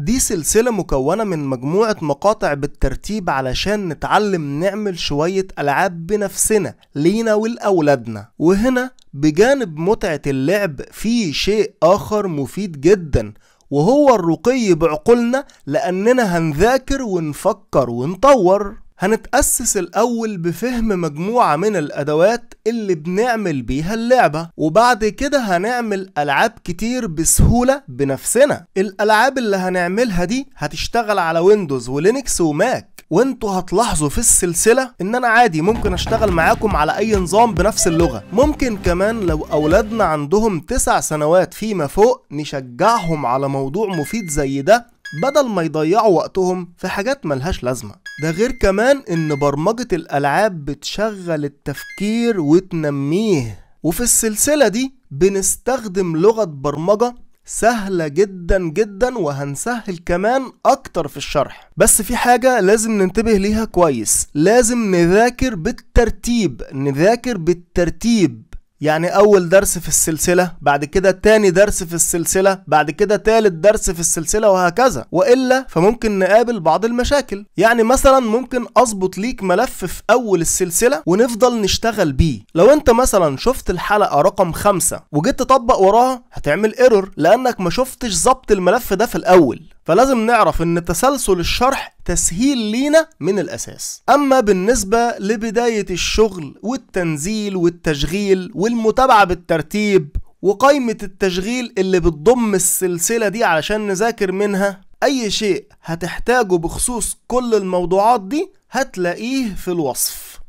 دي سلسلة مكونة من مجموعة مقاطع بالترتيب علشان نتعلم نعمل شوية ألعاب بنفسنا لينا ولأولادنا وهنا بجانب متعة اللعب في شيء آخر مفيد جدا وهو الرقي بعقولنا لأننا هنذاكر ونفكر ونطور هنتأسس الأول بفهم مجموعة من الأدوات اللي بنعمل بيها اللعبة وبعد كده هنعمل ألعاب كتير بسهولة بنفسنا الألعاب اللي هنعملها دي هتشتغل على ويندوز ولينكس وماك وانتوا هتلاحظوا في السلسلة ان انا عادي ممكن اشتغل معاكم على اي نظام بنفس اللغة ممكن كمان لو اولادنا عندهم تسع سنوات فيما فوق نشجعهم على موضوع مفيد زي ده بدل ما يضيعوا وقتهم في حاجات ملهاش لازمة ده غير كمان ان برمجة الالعاب بتشغل التفكير وتنميه وفي السلسلة دي بنستخدم لغة برمجة سهلة جدا جدا وهنسهل كمان أكتر في الشرح بس في حاجة لازم ننتبه ليها كويس لازم نذاكر بالترتيب نذاكر بالترتيب يعني أول درس في السلسلة بعد كده تاني درس في السلسلة بعد كده تالت درس في السلسلة وهكذا وإلا فممكن نقابل بعض المشاكل يعني مثلا ممكن أظبط ليك ملف في أول السلسلة ونفضل نشتغل بيه لو أنت مثلا شفت الحلقة رقم خمسة وجيت تطبق وراها هتعمل ايرور لأنك ما شفتش ظبط الملف ده في الأول فلازم نعرف ان تسلسل الشرح تسهيل لينا من الاساس اما بالنسبه لبدايه الشغل والتنزيل والتشغيل والمتابعه بالترتيب وقائمه التشغيل اللي بتضم السلسله دي علشان نذاكر منها اي شيء هتحتاجه بخصوص كل الموضوعات دي هتلاقيه في الوصف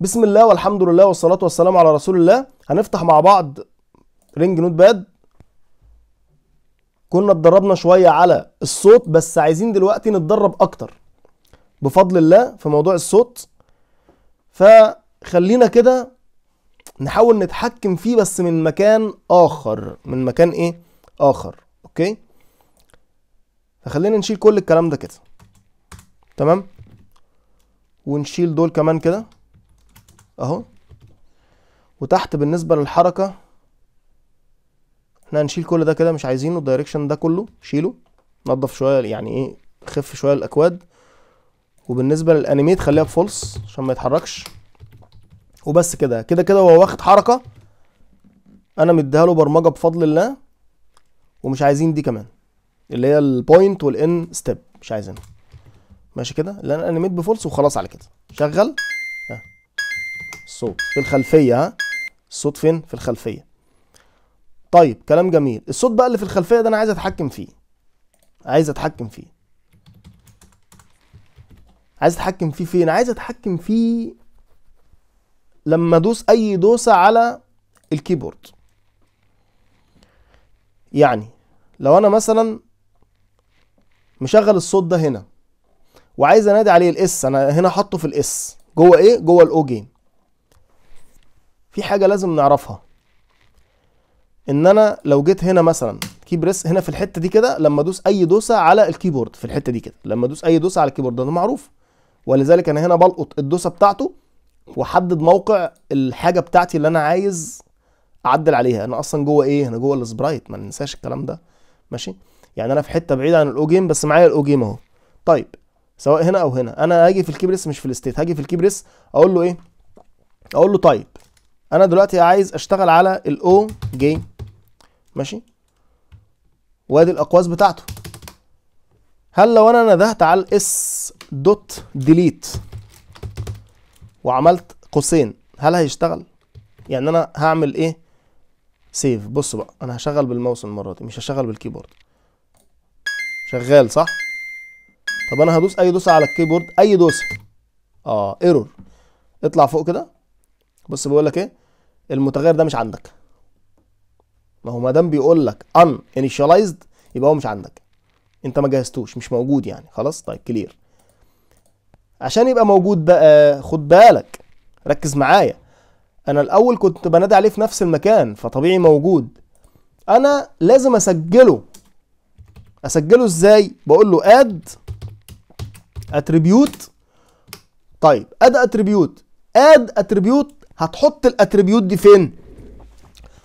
بسم الله والحمد لله والصلاة والسلام على رسول الله هنفتح مع بعض رينج نوت باد كنا اتدربنا شويه على الصوت بس عايزين دلوقتي نتدرب اكتر بفضل الله في موضوع الصوت فخلينا كده نحاول نتحكم فيه بس من مكان اخر من مكان ايه اخر اوكي فخلينا نشيل كل الكلام ده كده تمام ونشيل دول كمان كده اهو وتحت بالنسبه للحركه احنا هنشيل كل ده كده مش عايزينه الدايركشن ده كله شيله نضف شويه يعني ايه خف شويه الاكواد وبالنسبه للانيميت خليها بفولس عشان ما يتحركش وبس كده كده كده هو واخد حركه انا مديها له برمجه بفضل الله ومش عايزين دي كمان اللي هي البوينت والان ستيب مش عايزينها ماشي كده اللي انا انيميت بفولس وخلاص على كده شغل ها الصوت في الخلفيه ها الصوت فين في الخلفيه طيب كلام جميل الصوت بقى اللي في الخلفيه ده انا عايز اتحكم فيه عايز اتحكم فيه عايز اتحكم فيه فين عايز اتحكم فيه لما ادوس اي دوسه على الكيبورد يعني لو انا مثلا مشغل الصوت ده هنا وعايز انادي عليه الاس انا هنا حاطه في الاس جوه ايه جوه الاو جيم في حاجه لازم نعرفها ان انا لو جيت هنا مثلا كي بريس هنا في الحته دي كده لما ادوس اي دوسه على الكيبورد في الحته دي كده لما ادوس اي دوسه على الكيبورد ده معروف ولذلك انا هنا بلقط الدوسه بتاعته واحدد موقع الحاجه بتاعتي اللي انا عايز اعدل عليها انا اصلا جوه ايه انا جوه السبرايت ما ننساش الكلام ده ماشي يعني انا في حته بعيده عن الاو جيم بس معايا الاو جيم اهو طيب سواء هنا او هنا انا هاجي في الكيبريس مش في الستيت هاجي في الكيبريس اقول له ايه اقول له طيب انا دلوقتي عايز اشتغل على الاو جيم ماشي وادي الاقواس بتاعته هل لو انا ندهت على الاس دوت ديليت وعملت قوسين هل هيشتغل يعني انا هعمل ايه سيف بص بقى انا هشغل بالماوس المره دي مش هشغل بالكيبورد شغال صح طب انا هدوس اي دوسه على الكيبورد اي دوسه اه ايرور اطلع فوق كده بص بيقول لك ايه المتغير ده مش عندك ما هو ما دام بيقول لك ان انيشاليزد يبقى هو مش عندك انت ما جهزتوش مش موجود يعني خلاص طيب كلير عشان يبقى موجود بقى خد بالك ركز معايا انا الاول كنت بنادي عليه في نفس المكان فطبيعي موجود انا لازم اسجله اسجله ازاي بقول له اد اتريبيوت طيب اد اتريبيوت اد اتريبيوت هتحط الاتريبيوت دي فين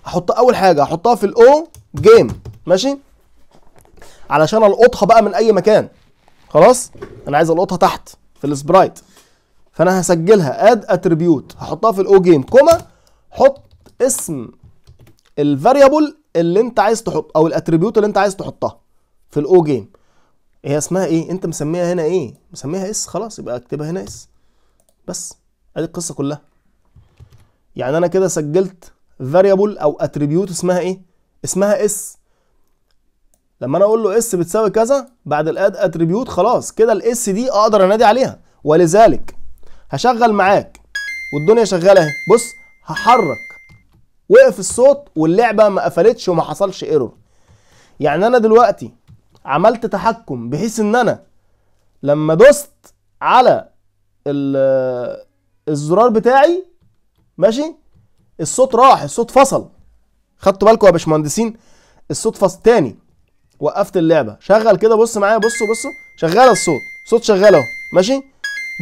هحط اول حاجه هحطها في الاو جيم ماشي علشان القطها بقى من اي مكان خلاص انا عايز القطها تحت في السبرايت فانا هسجلها اد اتريبيوت هحطها في الاو جيم كوما حط اسم الفاريبل اللي انت عايز تحط او الاتريبيوت اللي انت عايز تحطها في الاو جيم هي اسمها ايه انت مسميها هنا ايه مسميها اس خلاص يبقى اكتبها هنا اس بس ادي القصه كلها يعني انا كده سجلت فاريبل او اتريبيوت اسمها ايه اسمها اس لما انا اقول له اس بتساوي كذا بعد الاد اتريبيوت خلاص كده الاس دي اقدر انادي عليها ولذلك هشغل معاك والدنيا شغاله اهي بص هحرك وقف الصوت واللعبه ما قفلتش وما حصلش ايرور يعني انا دلوقتي عملت تحكم بحيث ان انا لما دوست على الزرار بتاعي ماشي الصوت راح الصوت فصل خدتوا بالكم يا باشمهندسين الصوت فصل تاني وقفت اللعبه شغل كده بص معايا بصوا بصوا شغال الصوت صوت شغال اهو ماشي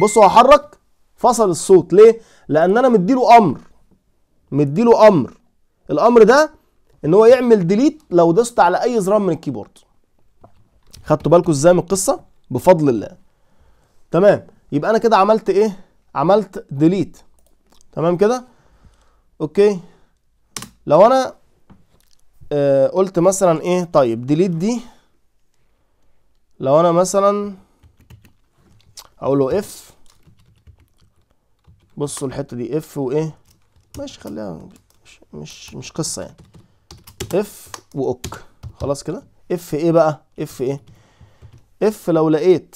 بصوا هحرك فصل الصوت ليه لان انا مديله امر مديله امر الامر ده ان هو يعمل ديليت لو دوست على اي زرار من الكيبورد خدتوا بالكم ازاي من القصه بفضل الله تمام يبقى انا كده عملت ايه عملت ديليت تمام كده اوكي لو انا آه قلت مثلا ايه طيب ديليت دي لو انا مثلا اقول له اف بصوا الحته دي اف وايه ماشي خليها مش مش, مش قصه يعني اف واوك خلاص كده اف ايه بقى اف ايه اف لو لقيت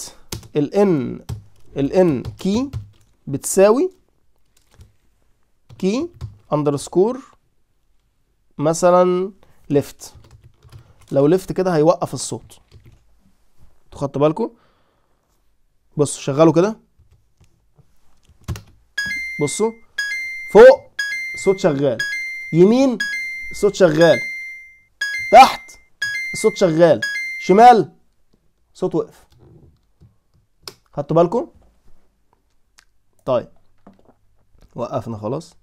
الان الان كي بتساوي كي اندرسكور مثلا ليفت لو ليفت كده هيوقف الصوت انتوا خدتوا بالكم بصوا شغلوا كده بصوا فوق صوت شغال يمين صوت شغال تحت الصوت شغال شمال صوت وقف خدتوا بالكم طيب وقفنا خلاص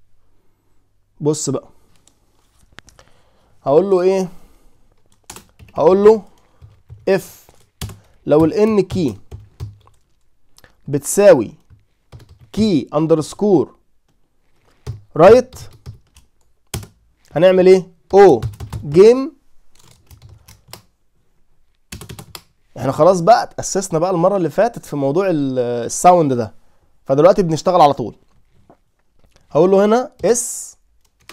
بص بقى هقول له ايه هقول له اف لو الان كي بتساوي كي اندرسكور رايت هنعمل ايه او جيم احنا خلاص بقى اتأسسنا بقى المرة اللي فاتت في موضوع الساوند ده فدلوقتي بنشتغل على طول هقول له هنا اس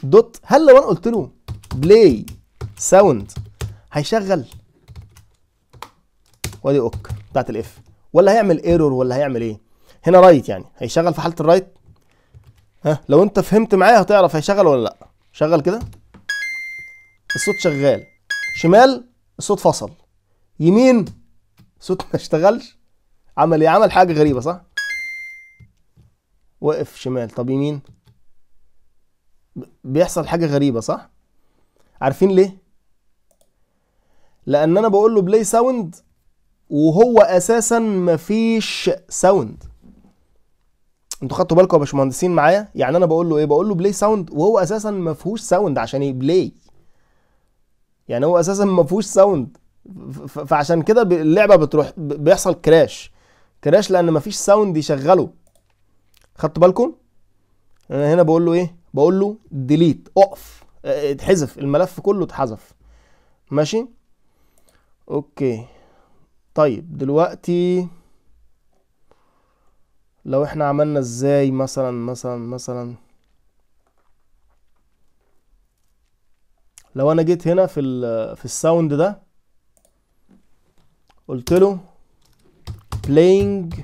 دوت هل لو انا قلت له بلاي ساوند هيشغل وادي اوك بتاعت الاف ولا هيعمل ايرور ولا هيعمل ايه هنا رايت يعني هيشغل في حاله الرايت ها لو انت فهمت معايا هتعرف هيشغل ولا لا شغل كده الصوت شغال شمال الصوت فصل يمين الصوت ما اشتغلش عمل ايه عمل حاجه غريبه صح وقف شمال طب يمين بيحصل حاجه غريبه صح عارفين ليه لان انا بقول له بلاي ساوند وهو اساسا مفيش ساوند انتوا خدتوا بالكم يا باشمهندسين معايا يعني انا بقول له ايه بقول له بلاي ساوند وهو اساسا ما فيهوش ساوند عشان يبلاي يعني هو اساسا ما فيهوش ساوند فعشان كده اللعبه بتروح بيحصل كراش كراش لان مفيش ساوند يشغله خدتوا بالكم انا هنا بقول له ايه بقول له ديليت اقف اتحذف الملف كله اتحذف ماشي اوكي طيب دلوقتي لو احنا عملنا ازاي مثلا مثلا مثلا لو انا جيت هنا في في الساوند ده قلت له playing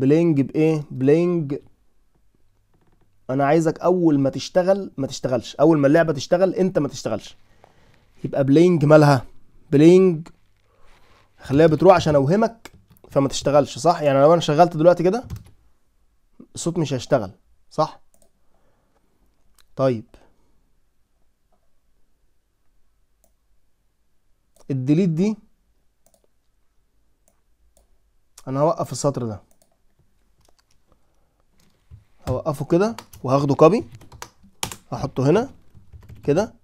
playing بايه playing انا عايزك اول ما تشتغل ما تشتغلش اول ما اللعبه تشتغل انت ما تشتغلش يبقى بلينج مالها بلينج خليها بتروح عشان اوهمك فما تشتغلش صح يعني لو انا شغلت دلوقتي كده الصوت مش هيشتغل صح طيب الديليت دي انا هوقف السطر ده اوقفه كده وهاخده كوبي احطه هنا كده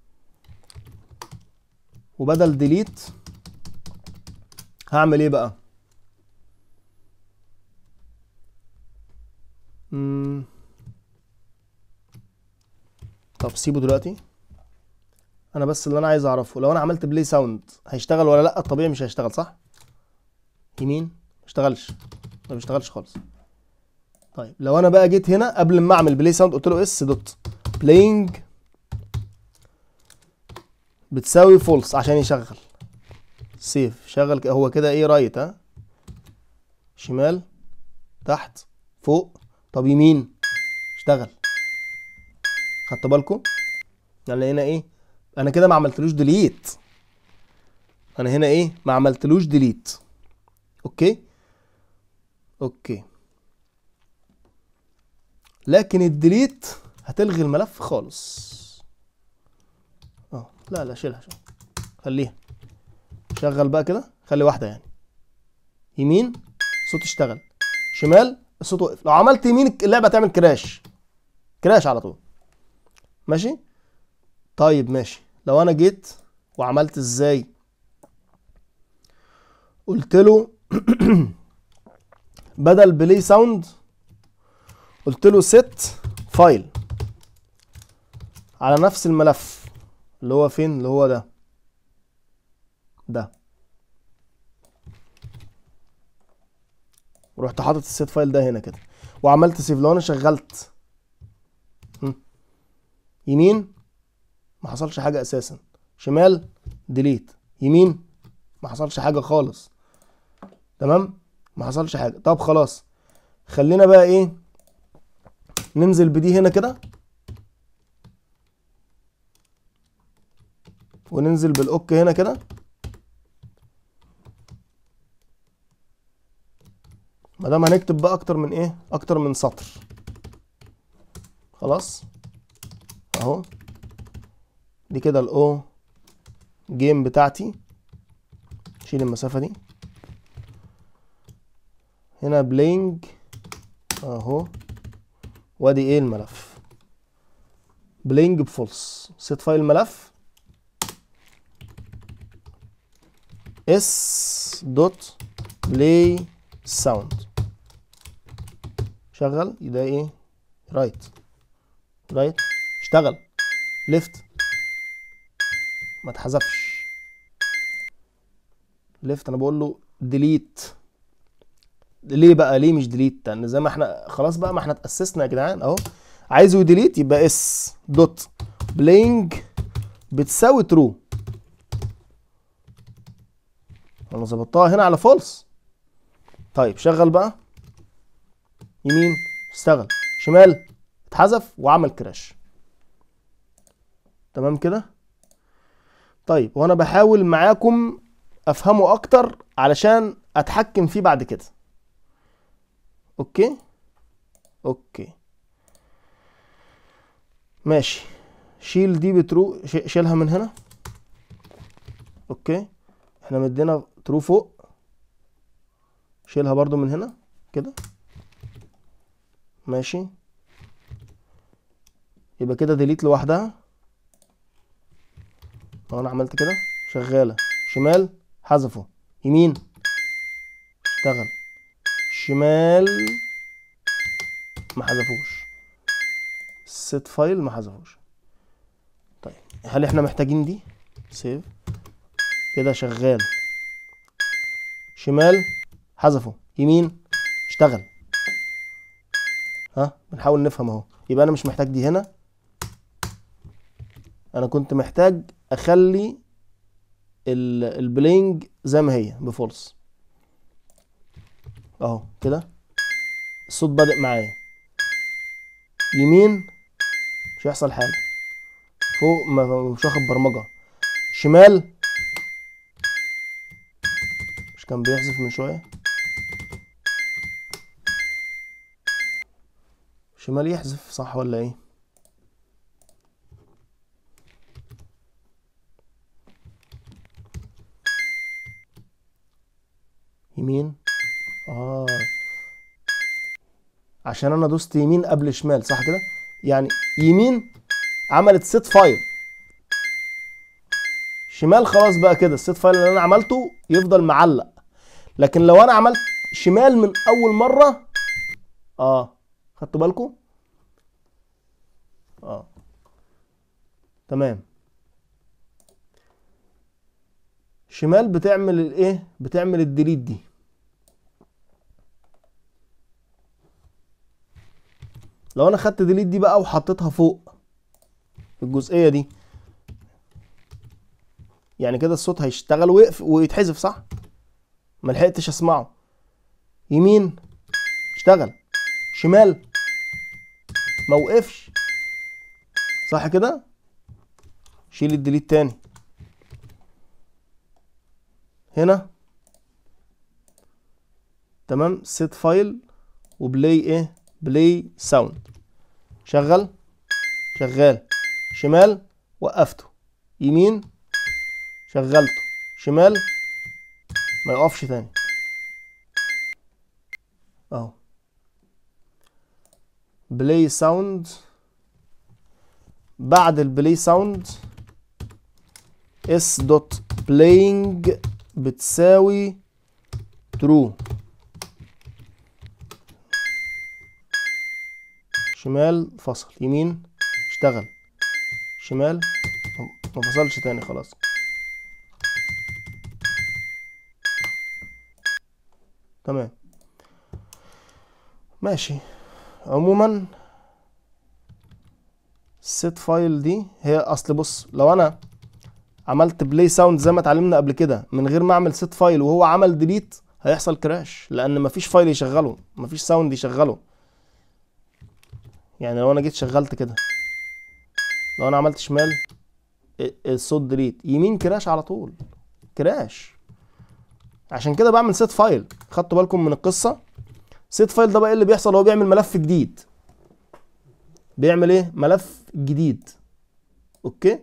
وبدل ديليت هعمل ايه بقى مم. طب سيبه دلوقتي انا بس اللي انا عايز اعرفه لو انا عملت بلاي ساوند هيشتغل ولا لا الطبيعي مش هيشتغل صح يمين ما اشتغلش ما بيشتغلش خالص طيب لو انا بقى جيت هنا قبل ما اعمل بلاي ساوند قلت له اس دوت بلاينج بتساوي فولس عشان يشغل سيف شغل هو كده ايه رايت ها شمال تحت فوق طب يمين اشتغل خدتوا بالكم يعني هنا ايه انا كده ما عملتلوش ديليت انا هنا ايه ما عملتلوش ديليت اوكي اوكي لكن الديليت هتلغي الملف خالص اه لا لا شيلها شيلها خليها شغل بقى كده خلي واحده يعني يمين الصوت اشتغل شمال الصوت وقف لو عملت يمين اللعبه هتعمل كراش كراش على طول ماشي طيب ماشي لو انا جيت وعملت ازاي قلت له بدل بلاي ساوند قلت له سيت فايل على نفس الملف اللي هو فين اللي هو ده ده ورحت حاطط السيت فايل ده هنا كده وعملت سيف لو انا شغلت يمين ما حصلش حاجه اساسا شمال ديليت يمين ما حصلش حاجه خالص تمام ما حصلش حاجه طب خلاص خلينا بقى ايه ننزل بدي هنا كده وننزل بالاوك هنا كده ما دام هنكتب بقى اكتر من ايه اكتر من سطر خلاص اهو دي كده الاو جيم بتاعتي شيل المسافه دي هنا بلينج اهو وادي ايه الملف بلينج بفولس سيت فايل الملف اس دوت بلاي ساوند شغل يبقى ايه رايت رايت اشتغل ليفت ما اتحذفش ليفت انا بقول له ديليت ليه بقى ليه مش ديليت لان زي ما احنا خلاص بقى ما احنا اتاسسنا يا جدعان اهو عايزه يديليت يبقى اس دوت بلينج بتساوي ترو انا ظبطتها هنا على فولس طيب شغل بقى يمين اشتغل شمال اتحذف وعمل كراش تمام كده طيب وانا بحاول معاكم افهمه اكتر علشان اتحكم فيه بعد كده اوكي اوكي ماشي شيل دي بترو شيلها من هنا اوكي احنا مدينا ترو فوق شيلها برضو من هنا كده ماشي يبقى كده ديليت لوحدها لو انا عملت كده شغاله شمال حذفه يمين اشتغل شمال ما حذفوش السيت فايل ما حذفوش طيب هل احنا محتاجين دي سيف كده شغال شمال حذفه يمين اشتغل ها بنحاول نفهم اهو يبقى انا مش محتاج دي هنا انا كنت محتاج اخلي البلينج زي ما هي بفولس اهو كده الصوت بادئ معايا يمين مش هيحصل حاجه فوق مش واخد برمجه شمال مش كان بيحذف من شويه شمال يحذف صح ولا ايه عشان انا دوست يمين قبل شمال صح كده يعني يمين عملت سيت فايل شمال خلاص بقى كده السيت فايل اللي انا عملته يفضل معلق لكن لو انا عملت شمال من اول مره اه خدتوا بالكم اه تمام شمال بتعمل الايه بتعمل الديليت دي لو انا خدت ديليت دي بقى وحطيتها فوق الجزئيه دي يعني كده الصوت هيشتغل ويقف ويتحذف صح ما لحقتش اسمعه يمين اشتغل شمال ما وقفش صح كده شيل الديليت تاني هنا تمام سيت فايل وبلاي ايه بلاي ساوند شغل شغال شمال وقفته يمين شغلته شمال ما يقفش تاني اهو بلاي ساوند بعد البلاي ساوند اس دوت بلاينج بتساوي ترو شمال فصل يمين اشتغل شمال ما فصلش تاني خلاص تمام ماشي عموما السيت فايل دي هي اصل بص لو انا عملت بلاي ساوند زي ما اتعلمنا قبل كده من غير ما اعمل سيت فايل وهو عمل ديليت هيحصل كراش لان مفيش فايل يشغله مفيش ساوند يشغله يعني لو انا جيت شغلت كده لو انا عملت شمال الصوت ديليت يمين كراش على طول كراش عشان كده بعمل سيت فايل خدتوا بالكم من القصه سيت فايل ده بقى ايه اللي بيحصل هو بيعمل ملف جديد بيعمل ايه ملف جديد اوكي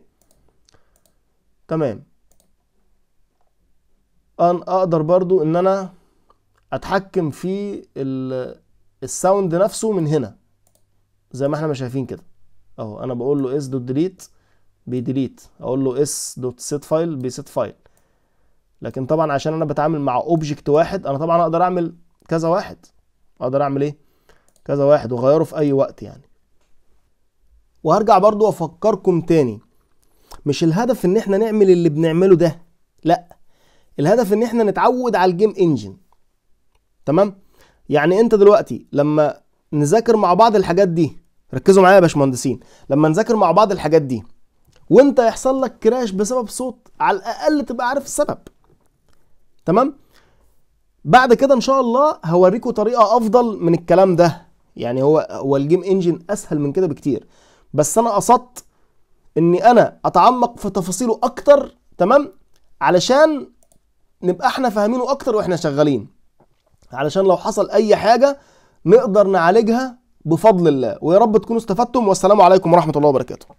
تمام انا اقدر برضو ان انا اتحكم في الساوند نفسه من هنا زي ما احنا ما شايفين كده اهو انا بقول له اس دوت ديليت بيديليت اقول له اس دوت سيت فايل بيسيت فايل لكن طبعا عشان انا بتعامل مع اوبجكت واحد انا طبعا اقدر اعمل كذا واحد اقدر اعمل ايه كذا واحد واغيره في اي وقت يعني وهرجع برضو افكركم تاني مش الهدف ان احنا نعمل اللي بنعمله ده لا الهدف ان احنا نتعود على الجيم انجن تمام يعني انت دلوقتي لما نذاكر مع بعض الحاجات دي ركزوا معايا يا باشمهندسين لما نذاكر مع بعض الحاجات دي وانت يحصل لك كراش بسبب صوت على الاقل تبقى عارف السبب تمام بعد كده ان شاء الله هوريكم طريقه افضل من الكلام ده يعني هو هو الجيم انجن اسهل من كده بكتير بس انا قصدت اني انا اتعمق في تفاصيله اكتر تمام علشان نبقى احنا فاهمينه اكتر واحنا شغالين علشان لو حصل اي حاجه نقدر نعالجها بفضل الله ويا رب تكونوا استفدتم والسلام عليكم ورحمه الله وبركاته